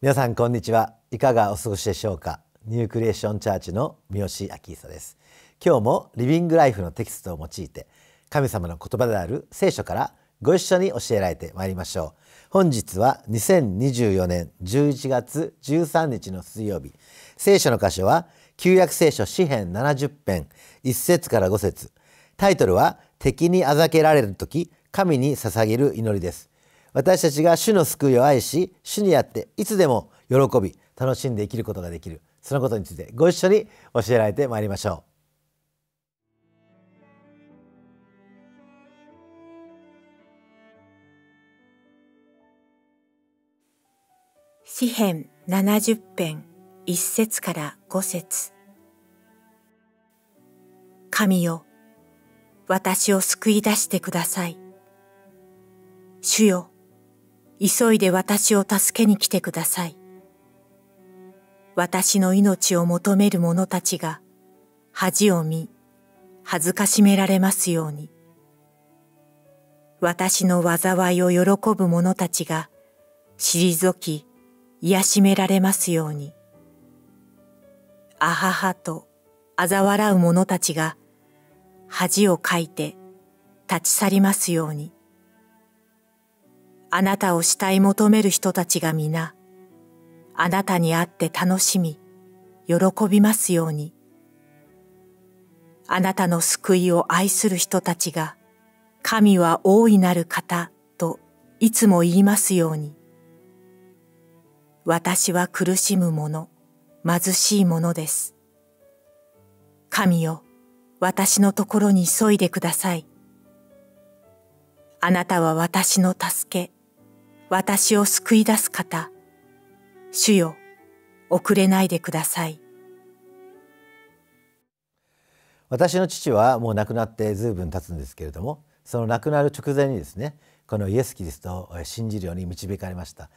皆さんこんにちはいかがお過ごしでしょうかニュークリエーションチャーチの三好明久です今日もリビングライフのテキストを用いて神様の言葉である聖書からご一緒に教えられてまいりましょう本日は2024年11月13日の水曜日聖書の箇所は旧約聖書詩編70編1節から5節タイトルは敵にあざけられる時神に捧げる祈りです私たちが主の救いを愛し主にあっていつでも喜び楽しんで生きることができるそのことについてご一緒に教えられてまいりましょう。詩編70編1節から5節神よ、私を救い出してください。主よ、急いで私を助けに来てください。私の命を求める者たちが恥を見、恥ずかしめられますように。私の災いを喜ぶ者たちが退き、癒しめられますように。あははと嘲笑う者たちが恥をかいて立ち去りますように。あなたを死体求める人たちが皆、あなたに会って楽しみ、喜びますように。あなたの救いを愛する人たちが、神は大いなる方といつも言いますように。私は苦しむ者、貧しい者です。神よ、私のところに急いでください。あなたは私の助け、私を救い出す方、主よ、遅れないでください。私の父はもう亡くなってずいぶん経つんですけれども、その亡くなる直前にですね、このイエス・キリストを信じるように導かれました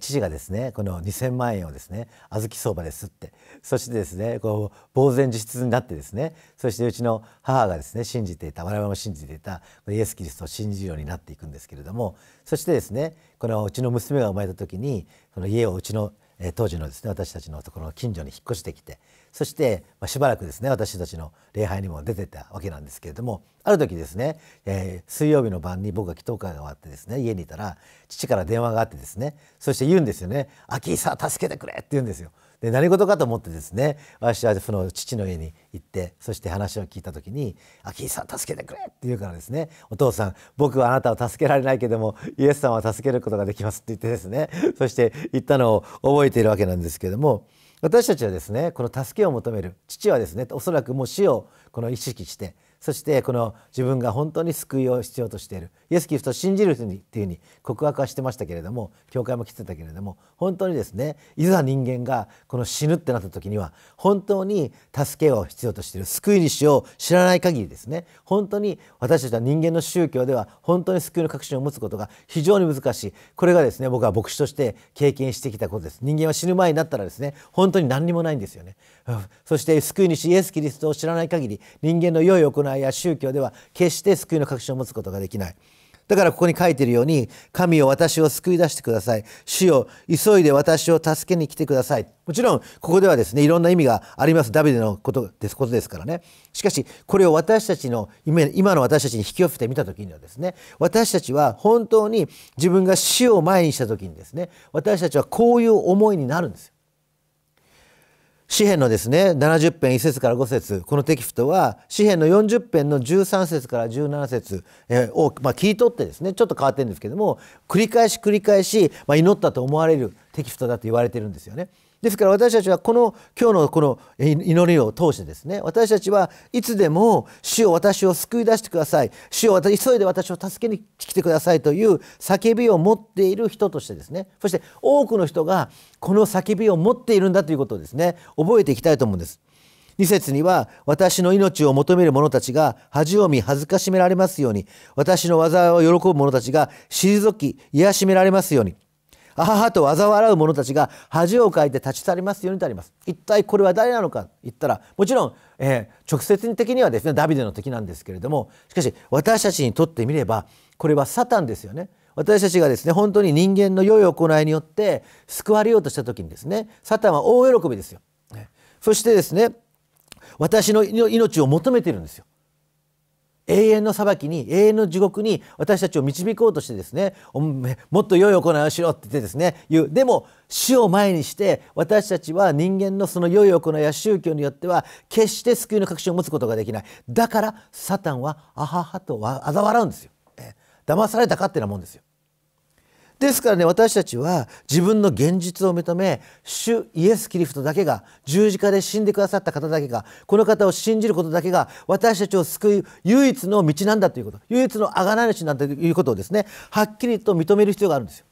父がですねこの2,000万円をですね小豆相場ですってそしてですねこう呆然自失になってですねそしてうちの母がですね信じていた我々も信じていたイエス・キリストを信じるようになっていくんですけれどもそしてですねこのうちの娘が生まれた時にその家をうちの当時のですね私たちのところの近所に引っ越してきてそして、ましばらくですね私たちの礼拝にも出てたわけなんですけれどもある時ですね、えー、水曜日の晩に僕が祈祷会が終わってですね家にいたら父から電話があってですねそして言うんですよね「秋井さん助けてくれ」って言うんですよ。で何事かと思ってですね私はその父の家に行ってそして話を聞いた時に「秋井さん助けてくれ」って言うからですね「お父さん僕はあなたを助けられないけどもイエスさんは助けることができます」って言ってですねそして言ったのを覚えているわけなんですけども。私たちはですねこの助けを求める父はですねおそらくもう死をこの意識してそしてこの自分が本当に救いを必要としているイエス・キリストを信じる人にっていうふうに告白はしてましたけれども教会も来てたけれども本当にですねいざ人間がこの死ぬってなった時には本当に助けを必要としている救い主を知らない限りですね本当に私たちは人間の宗教では本当に救いの確信を持つことが非常に難しいこれがですね僕は牧師として経験してきたことです人間は死ぬ前になったらですね本当に何にもないんですよね、そして救い主イエス・キリストを知らない限り人間の良い行いや宗教では決して救いの確信を持つことができないだからここに書いているように神を私を救い出してください主よ急いで私を助けに来てくださいもちろんここではですねいろんな意味がありますダビデのことですことですからねしかしこれを私たちの今の私たちに引き寄せてみた時にはですね私たちは本当に自分が死を前にした時にですね私たちはこういう思いになるんです詩篇のですね70編1節から5節このテキストは詩篇の40編の13節から17節を、まあ、切り取ってですねちょっと変わってるんですけども繰り返し繰り返し、まあ、祈ったと思われるテキストだと言われてるんですよね。ですから私たちはこの今日のこの祈りを通してですね私たちはいつでも「主を私を救い出してください」「主を急いで私を助けに来てください」という叫びを持っている人としてですねそして多くの人がこの叫びを持っているんだということをですね覚えていきたいと思うんです。2節には私の命を求める者たちが恥を見恥ずかしめられますように私の技を喜ぶ者たちが退き癒しめられますように。あははと嘲笑う者たちが恥をかいて立ち去りますようにとあります一体これは誰なのかと言ったらもちろん、えー、直接的にはですねダビデの敵なんですけれどもしかし私たちにとってみればこれはサタンですよね私たちがですね本当に人間の良い行いによって救われようとした時にですねサタンは大喜びですよそしてですね私の命を求めているんですよ永遠の裁きに永遠の地獄に私たちを導こうとしてですねもっと良い行いをしろって言ってですね言うでも死を前にして私たちは人間のその良い行いや宗教によっては決して救いの確信を持つことができないだからサタンはあははと嘲笑うんですよ騙されたかってなもんですよですからね私たちは自分の現実を認め主イエス・キリストだけが十字架で死んでくださった方だけがこの方を信じることだけが私たちを救う唯一の道なんだということ唯一の贖い主なんだということをですねはっきりと認める必要があるんですよ。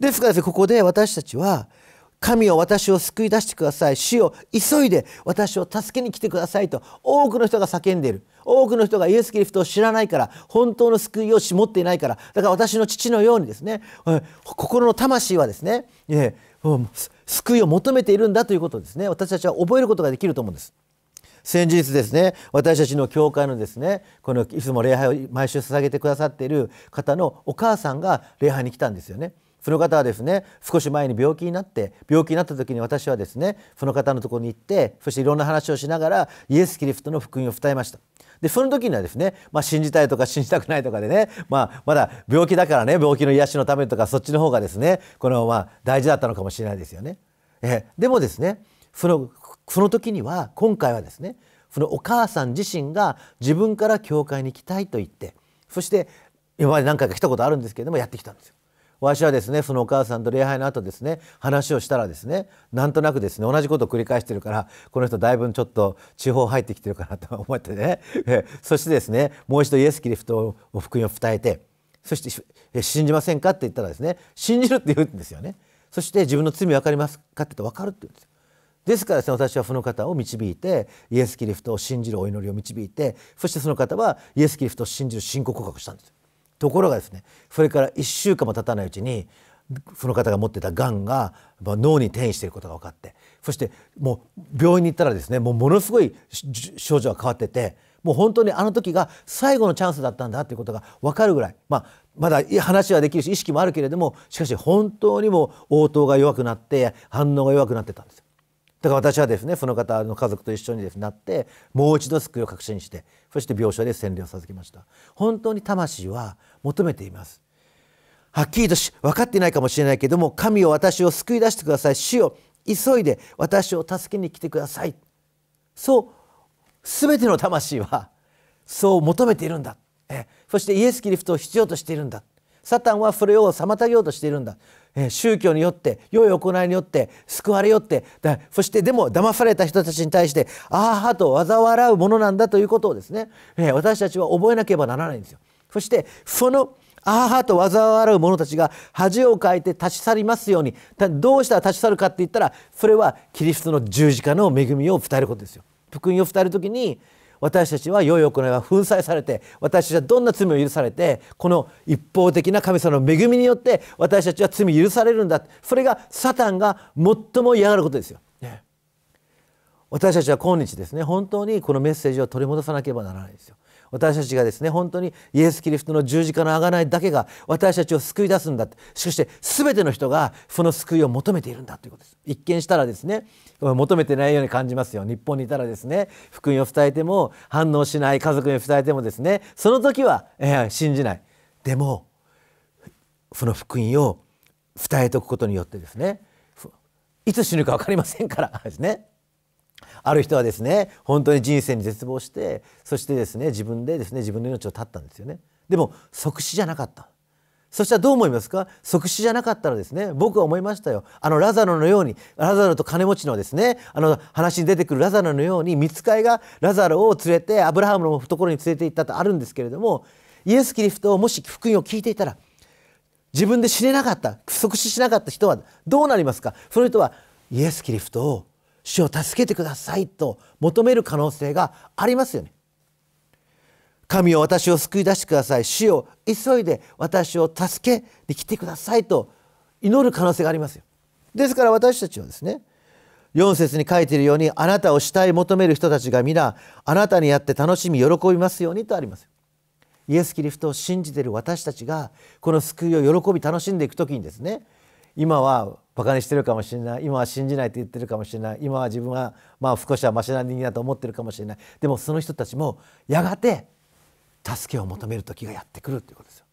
ですからです、ね、ここで私たちは神を私を救い出してください死を急いで私を助けに来てくださいと多くの人が叫んでいる多くの人がイエス・キリストを知らないから本当の救いを持っていないからだから私の父のようにですね心の魂はですね救いを求めているんだということをですね私たちは覚えることができると思うんです。先日ですね私たちの教会のですねこのいつも礼拝を毎週捧げてくださっている方のお母さんが礼拝に来たんですよね。その方はですね少し前に病気になって病気になった時に私はですねその方のところに行ってそしていろんな話をしながらイエス・キリストの福音を伝えましたでその時にはですね、まあ、信じたいとか信じたくないとかでね、まあ、まだ病気だからね病気の癒しのためとかそっちの方がですねこのまま大事だったのかもしれないですよね。えでもですねそのその時には今回はですねそのお母さん自身が自分から教会に行きたいと言ってそして今まで何回か来たことあるんですけれどもやってきたんですよ。わしはですねそのお母さんと礼拝の後ですね話をしたらですねなんとなくですね同じことを繰り返してるからこの人だいぶちょっと地方入ってきてるかなと思ってねそしてですねもう一度イエス・キリスト福音を伝えてそして「信じませんか?」って言ったらですね「信じる」って言うんですよね。そして自分の罪分かりますかって言分かるって言うんですよ。ですからですね私はその方を導いてイエス・キリストを信じるお祈りを導いてそしてその方はイエス・キリストを信じる信仰告白したんですよ。ところがですねそれから1週間も経たないうちにその方が持ってたがんが脳に転移していることが分かってそしてもう病院に行ったらですねもうものすごい症状が変わっててもう本当にあの時が最後のチャンスだったんだということが分かるぐらい、まあ、まだ話はできるし意識もあるけれどもしかし本当にも応答が弱くなって反応が弱くなってたんですよ。だから私はですねその方の家族と一緒にです、ね、なってもう一度救いを確信してそして病床で洗礼を授けました。本当に魂は求めていますはっきりとし分かっていないかもしれないけども神を私を救い出してください主よ急いで私を助けに来てくださいそう全ての魂はそう求めているんだえそしてイエス・キリストを必要としているんだサタンはそれを妨げようとしているんだ宗教によって良い行いによって救われよってそしてでも騙された人たちに対してああと嘲笑うものなんだということをですね私たちは覚えなければならないんですよ。そしてそのあははと災う者たちが恥をかいて立ち去りますようにどうしたら立ち去るかって言ったらそれはキリストの十字架の恵みを伝えることですよ。福音を伝える時に私たちは良い行いは粉砕されて私たちはどんな罪を許されてこの一方的な神様の恵みによって私たちは罪許されるんだそれがサタンが最も嫌がることですよ。私たちは今日ですね本当にこのメッセージを取り戻さなければならないですよ。私たちがですね本当にイエス・キリストの十字架の贖いだけが私たちを救い出すんだそして全ての人がその救いを求めているんだということです一見したらですね求めてないように感じますよ日本にいたらですね福音を伝えても反応しない家族に伝えてもですねその時は、えー、信じないでもその福音を伝えておくことによってですねいつ死ぬか分かりませんからですねある人はですね本当に人生に絶望してそしてですね自分でですね自分の命を絶ったんですよねでも即死じゃなかったそしたらどう思いますか即死じゃなかったらですね僕は思いましたよあのラザロのようにラザロと金持ちのですねあの話に出てくるラザロのように見つかいがラザロを連れてアブラハムの懐に連れて行ったとあるんですけれどもイエス・キリストをもし福音を聞いていたら自分で死ねなかった即死しなかった人はどうなりますかその人はイエス・キリストを主を助けてくださいと求める可能性がありますよね。神を私を救い出してください主を急いで私を助けに来てくださいと祈る可能性がありますよ。ですから私たちはですね4節に書いているようにあなたを主体求める人たちが皆あなたにやって楽しみ喜びますようにとあります。イエス・キリストを信じている私たちがこの救いを喜び楽しんでいく時にですね今はバカにしてるかもしれない今は信じないって言ってるかもしれない今は自分はまあ少しはましな人間だと思ってるかもしれないでもその人たちもやがて助けを求める時がやってくるということですよ。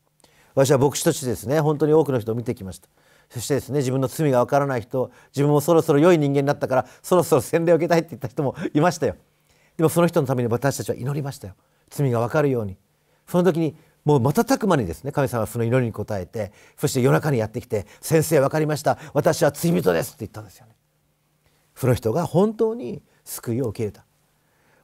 私は牧師としてですね本当に多くの人を見てきました。そしてですね自分の罪がわからない人自分もそろそろ良い人間になったからそろそろ洗礼を受けたいって言った人もいましたよ。でもその人のために私たちは祈りましたよ。罪がわかるように。その時にもう瞬く間にですね神様はその祈りに応えてそして夜中にやってきて「先生分かりました私は罪人です」って言ったんですよね。その人が本当に救いを受け入れた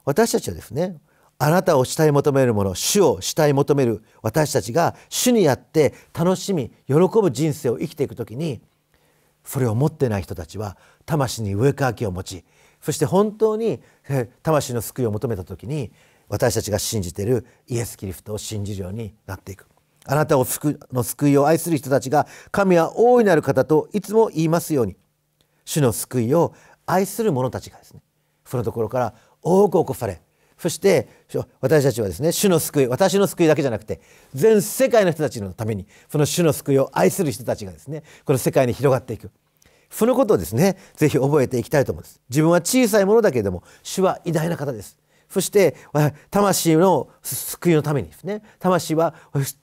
私たちはですねあなたを主体求めるもの主を主体求める私たちが主にやって楽しみ喜ぶ人生を生きていく時にそれを持ってない人たちは魂に上かきを持ちそして本当に魂の救いを求めた時に私たちが信じているイエス・キリストを信じるようになっていくあなたを救の救いを愛する人たちが神は大いなる方といつも言いますように主の救いを愛する者たちがですねそのところから多く起こされそして私たちはですね主の救い私の救いだけじゃなくて全世界の人たちのためにその主の救いを愛する人たちがですねこの世界に広がっていくそのことをですね是非覚えていきたいと思います自分は小さいものだけれども主は偉大な方ですそして魂の救いのためにですね魂は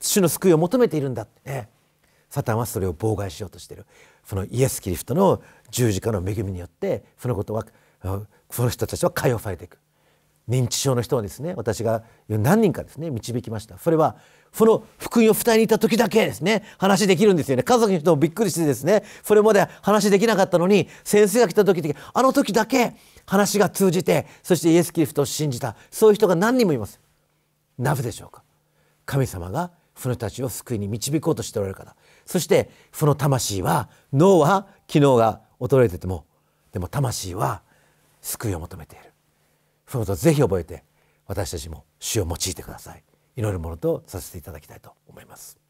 主の救いを求めているんだってねサタンはそれを妨害しようとしているそのイエス・キリストの十字架の恵みによってそのことはその人たちは解放されていく認知症の人はですね私が何人かですね導きましたそれはその福音を二人にいった時だけですね話できるんですよね家族の人もびっくりしてですねそれまで話できなかったのに先生が来た時だけあの時だけ話が通じてそしてイエス・キリストを信じたそういう人が何人もいますなぜでしょうか神様がその人たちを救いに導こうとしておられる方そしてその魂は脳は機能が衰えててもでも魂は救いを求めているそのことをぜひ覚えて私たちも主を用いてください祈るものとさせていただきたいと思います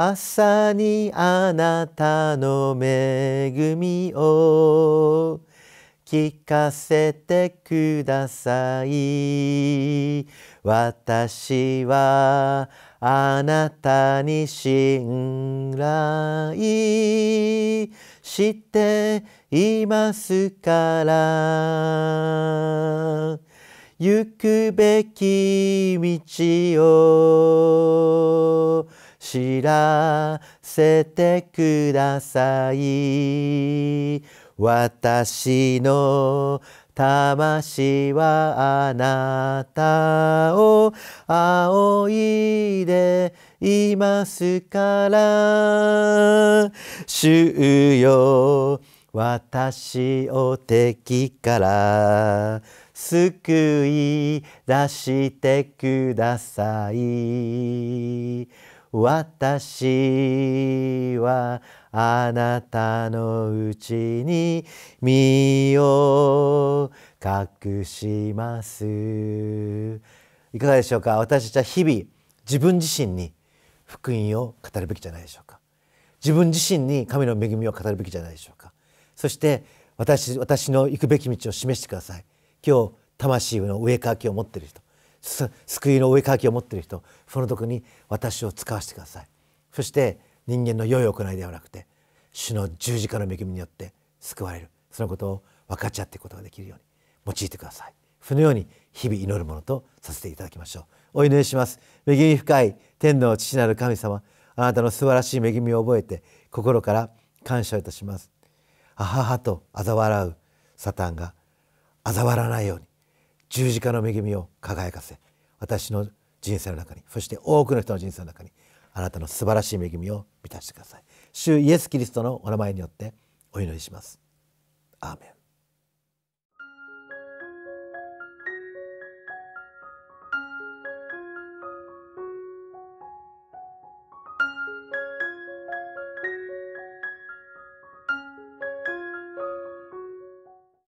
朝にあなたの恵みを聞かせてください私はあなたに信頼していますから行くべき道を知らせてください私の魂はあなたを仰いでいますから主よ私を敵から救い出してください私はあなたのうちに身を隠しますいかがでしょうか私たちは日々自分自身に福音を語るべきじゃないでしょうか自分自身に神の恵みを語るべきじゃないでしょうかそして私私の行くべき道を示してください今日魂の上書きを持っている人救いのお絵かきを持っている人その時に私を使わせてくださいそして人間の良い行いではなくて主の十字架の恵みによって救われるそのことを分かち合っていくことができるように用いてくださいそのように日々祈るものとさせていただきましょうお祈りします恵み深い天の父なる神様あなたの素晴らしい恵みを覚えて心から感謝いたしますあははと嘲笑うサタンが嘲笑わないように十字架の恵みを輝かせ私の人生の中にそして多くの人の人生の中にあなたの素晴らしい恵みを満たしてください主イエス・キリストのお名前によってお祈りしますアーメン